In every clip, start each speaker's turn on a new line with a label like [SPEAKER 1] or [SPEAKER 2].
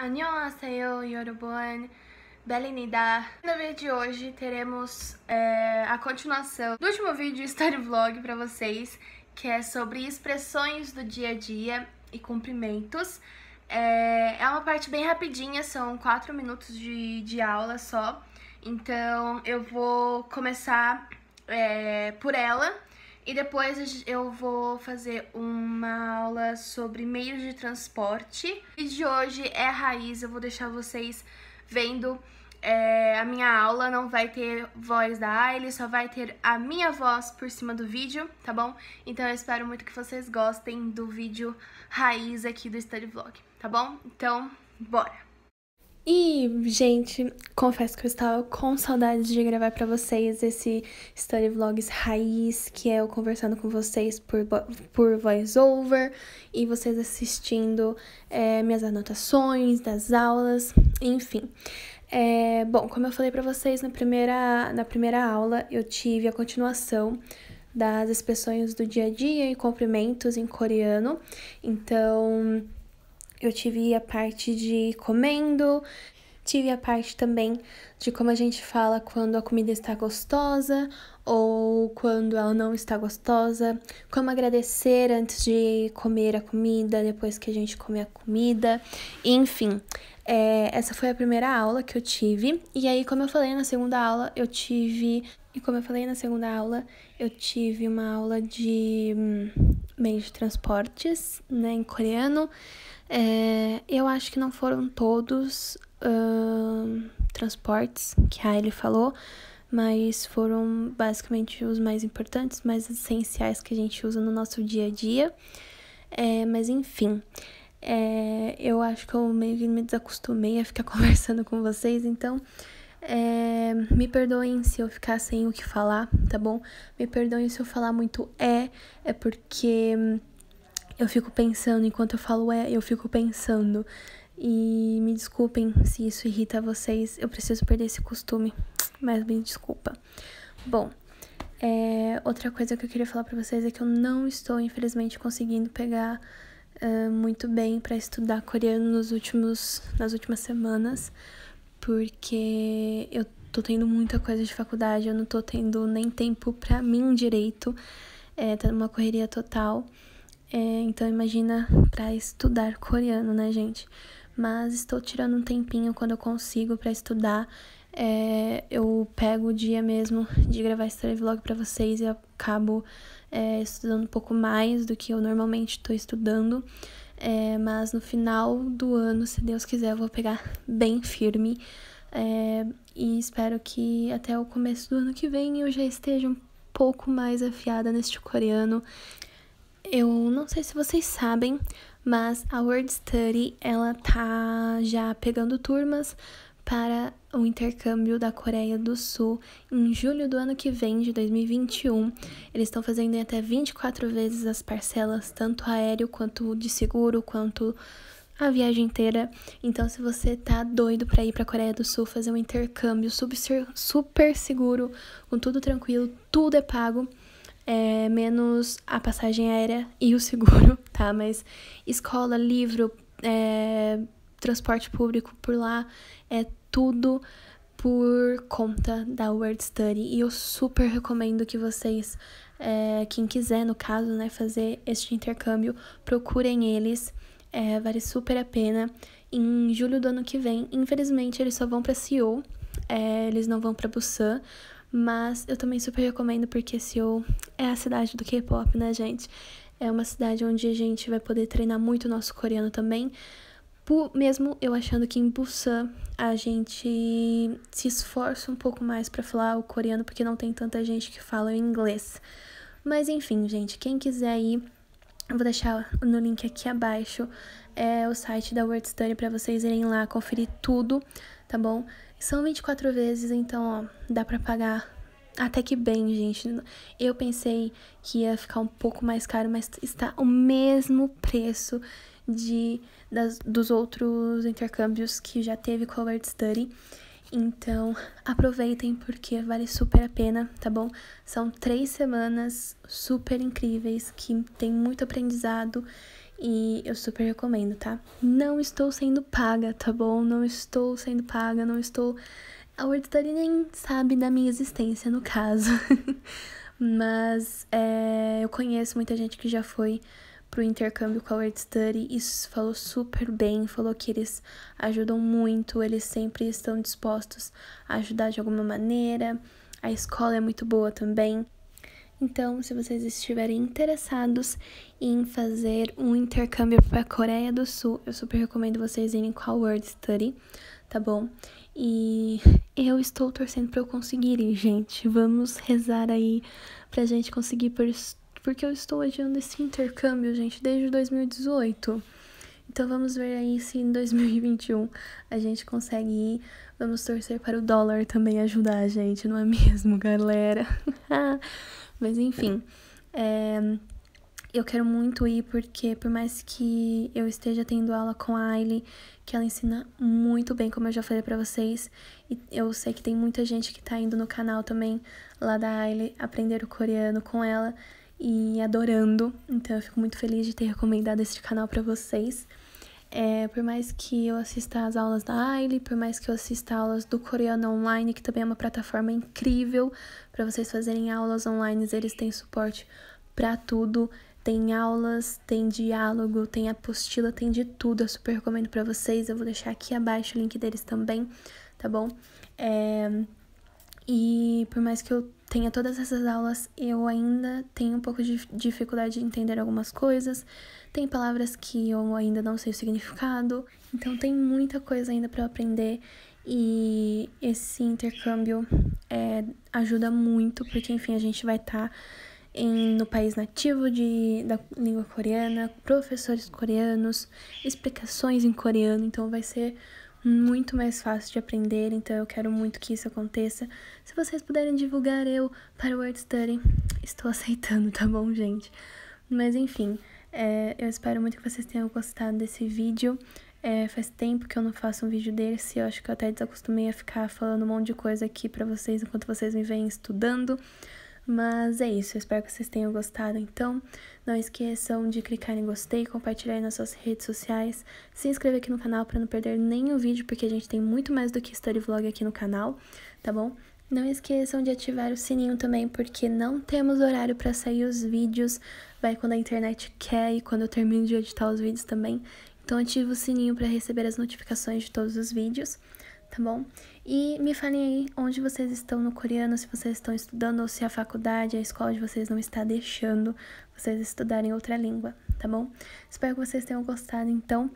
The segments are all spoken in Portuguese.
[SPEAKER 1] Annyeonghaseyo, Yoruboan, Belinida. No vídeo de hoje teremos é, a continuação do último vídeo story vlog para vocês, que é sobre expressões do dia a dia e cumprimentos. É, é uma parte bem rapidinha, são 4 minutos de, de aula só, então eu vou começar é, por ela e depois eu vou fazer uma aula sobre meios de transporte. E de hoje é a raiz, eu vou deixar vocês vendo é, a minha aula. Não vai ter voz da Aile, só vai ter a minha voz por cima do vídeo, tá bom? Então eu espero muito que vocês gostem do vídeo raiz aqui do Study Vlog, tá bom? Então, bora! E, gente, confesso que eu estava com saudades de gravar para vocês esse Story Vlogs raiz, que é eu conversando com vocês por, por voice-over e vocês assistindo é, minhas anotações das aulas, enfim. É, bom, como eu falei para vocês na primeira, na primeira aula, eu tive a continuação das expressões do dia a dia e cumprimentos em coreano, então eu tive a parte de comendo, tive a parte também de como a gente fala quando a comida está gostosa ou quando ela não está gostosa, como agradecer antes de comer a comida, depois que a gente come a comida, enfim. É, essa foi a primeira aula que eu tive. E aí, como eu falei na segunda aula, eu tive. E como eu falei na segunda aula, eu tive uma aula de hum, meio de transportes, né, em coreano. É, eu acho que não foram todos uh, transportes que a ele falou, mas foram basicamente os mais importantes, mais essenciais que a gente usa no nosso dia a dia. É, mas enfim, é, eu acho que eu meio que me desacostumei a ficar conversando com vocês, então é, me perdoem se eu ficar sem o que falar, tá bom? Me perdoem se eu falar muito é, é porque hum, eu fico pensando, enquanto eu falo é, eu fico pensando. E me desculpem se isso irrita vocês, eu preciso perder esse costume, mas me desculpa. Bom, é, outra coisa que eu queria falar para vocês é que eu não estou, infelizmente, conseguindo pegar uh, muito bem para estudar coreano nos últimos, nas últimas semanas, porque eu tô tendo muita coisa de faculdade, eu não tô tendo nem tempo para mim direito, é, tá numa correria total. É, então imagina para estudar coreano, né, gente? Mas estou tirando um tempinho quando eu consigo para estudar. É, eu pego o dia mesmo de gravar esse vlog para vocês e acabo é, estudando um pouco mais do que eu normalmente estou estudando. É, mas no final do ano, se Deus quiser, eu vou pegar bem firme. É, e espero que até o começo do ano que vem eu já esteja um pouco mais afiada neste coreano eu não sei se vocês sabem, mas a Word Study ela tá já pegando turmas para o intercâmbio da Coreia do Sul em julho do ano que vem, de 2021. Eles estão fazendo em até 24 vezes as parcelas, tanto aéreo quanto de seguro, quanto a viagem inteira. Então, se você tá doido para ir para a Coreia do Sul fazer um intercâmbio super seguro, com tudo tranquilo, tudo é pago, é, menos a passagem aérea e o seguro, tá? Mas escola, livro, é, transporte público por lá, é tudo por conta da Word Study. E eu super recomendo que vocês, é, quem quiser, no caso, né, fazer este intercâmbio, procurem eles. É, vale super a pena. Em julho do ano que vem, infelizmente, eles só vão para Seoul, é, eles não vão para Busan, mas eu também super recomendo porque Seoul é a cidade do K-pop, né, gente? É uma cidade onde a gente vai poder treinar muito o nosso coreano também. Por, mesmo eu achando que em Busan a gente se esforça um pouco mais para falar o coreano porque não tem tanta gente que fala o inglês. Mas enfim, gente, quem quiser ir, eu vou deixar no link aqui abaixo é o site da Word Study para vocês irem lá conferir tudo, tá bom? São 24 vezes, então, ó, dá pra pagar até que bem, gente. Eu pensei que ia ficar um pouco mais caro, mas está o mesmo preço de das, dos outros intercâmbios que já teve Colored Study. Então, aproveitem porque vale super a pena, tá bom? São três semanas super incríveis que tem muito aprendizado e eu super recomendo, tá? Não estou sendo paga, tá bom? Não estou sendo paga, não estou. A Wordstudy nem sabe da minha existência, no caso. Mas é, eu conheço muita gente que já foi pro intercâmbio com a Word Study e falou super bem, falou que eles ajudam muito, eles sempre estão dispostos a ajudar de alguma maneira. A escola é muito boa também. Então, se vocês estiverem interessados em fazer um intercâmbio para a Coreia do Sul, eu super recomendo vocês irem com a World Study, tá bom? E eu estou torcendo para eu conseguirem, gente. Vamos rezar aí pra gente conseguir, porque eu estou adiando esse intercâmbio, gente, desde 2018. Então vamos ver aí se em 2021 a gente consegue ir. Vamos torcer para o dólar também ajudar a gente, não é mesmo, galera? Mas enfim, é, eu quero muito ir porque, por mais que eu esteja tendo aula com a Aile, que ela ensina muito bem, como eu já falei para vocês, e eu sei que tem muita gente que tá indo no canal também lá da Aile aprender o coreano com ela e adorando. Então eu fico muito feliz de ter recomendado este canal para vocês. É, por mais que eu assista às aulas da Aile, por mais que eu assista aulas do Coreano Online, que também é uma plataforma incrível para vocês fazerem aulas online, eles têm suporte para tudo. Tem aulas, tem diálogo, tem apostila, tem de tudo. Eu super recomendo para vocês. Eu vou deixar aqui abaixo o link deles também, tá bom? É, e por mais que eu tenha todas essas aulas, eu ainda tenho um pouco de dificuldade de entender algumas coisas. Tem palavras que eu ainda não sei o significado. Então tem muita coisa ainda para aprender e esse intercâmbio é, ajuda muito, porque enfim, a gente vai estar tá em, no país nativo de, da língua coreana, professores coreanos, explicações em coreano, então vai ser muito mais fácil de aprender, então eu quero muito que isso aconteça. Se vocês puderem divulgar eu para o Word Study, estou aceitando, tá bom, gente? Mas enfim, é, eu espero muito que vocês tenham gostado desse vídeo. É, faz tempo que eu não faço um vídeo desse, eu acho que eu até desacostumei a ficar falando um monte de coisa aqui para vocês enquanto vocês me vêm estudando. Mas é isso, eu espero que vocês tenham gostado. Então, não esqueçam de clicar em gostei, compartilhar nas suas redes sociais, se inscrever aqui no canal para não perder nenhum vídeo, porque a gente tem muito mais do que story vlog aqui no canal, tá bom? Não esqueçam de ativar o sininho também, porque não temos horário para sair os vídeos. Vai quando a internet quer e quando eu termino de editar os vídeos também. Então ativa o sininho para receber as notificações de todos os vídeos tá bom? E me falem aí onde vocês estão no coreano, se vocês estão estudando ou se a faculdade, a escola de vocês não está deixando vocês estudarem outra língua, tá bom? Espero que vocês tenham gostado, então.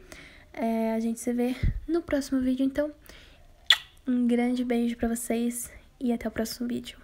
[SPEAKER 1] É, a gente se vê no próximo vídeo, então. Um grande beijo para vocês e até o próximo vídeo.